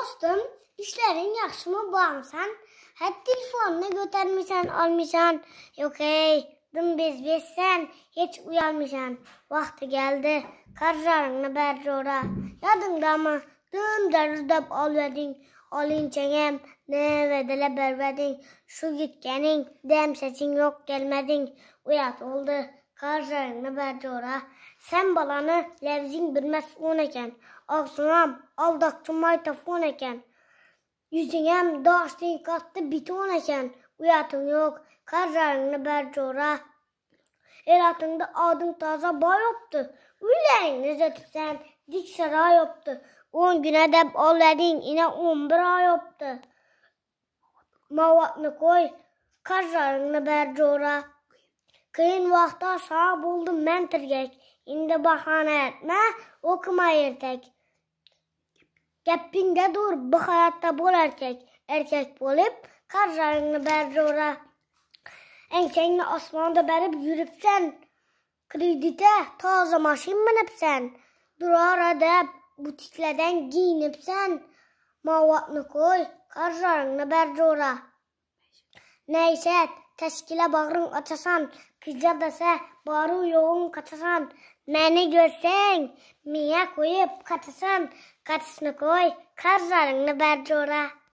Dostum, işlərin yaxşımı bağımsan? Hə telefonunu götürmüsən, almısan? Yox ey, dımbiz bezsən, hiç uyalmısan. Vaxtı gəldi, qarjarını bərcə ora. Yadındamı? Düm dərzdəb alvədin, alın çəyəm, ne vedele berverdin, Şu gitkenin dəm səsin yox gəlmədin. Uyat oldu, qarjangni bajora sen bolani lavzing bilmas o'n ekan og'zinam aldoqchi maytafon ekan yuzingam doshning katta beton ekan uyating yo'q qarjangni bajora eratingda oding toza boyopti uylaringni uzatibsan dik saroy yopdi o'n gina deb olading ina o'n bir oy yopdi movatni qo'y qarjangni bajora qiyin vaqtda sog' bo'ldim mən tirgak endi bahona etmə, okuma ertak Gəppində dur bu hayotda bo'l erkak erkak bo'lib ora. barjora ensangni osmonda berib yuribsan kreditda toza mashin minibsan duror adab butiklardan giyinibsan movatni qo'y qarjangni ora. nayshat təşkilə bağrın açasan, qıca desə barı yoğun qaçasan, məni görsən, miyə qoyub qaçasan, qaçısını qoy, qarzlarını bərcə ora.